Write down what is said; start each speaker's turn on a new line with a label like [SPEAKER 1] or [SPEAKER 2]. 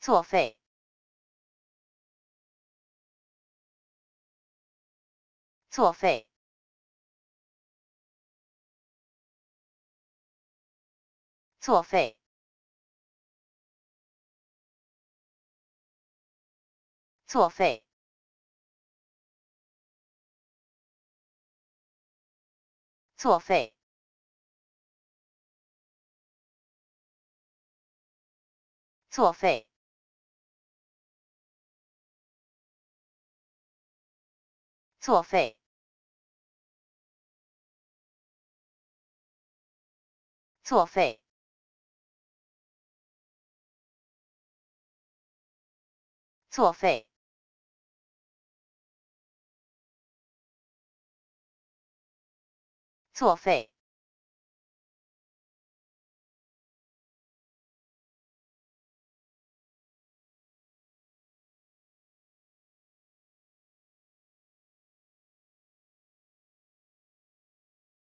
[SPEAKER 1] 作废！作废！作废！作废！作废！作废！作废！作废！作废！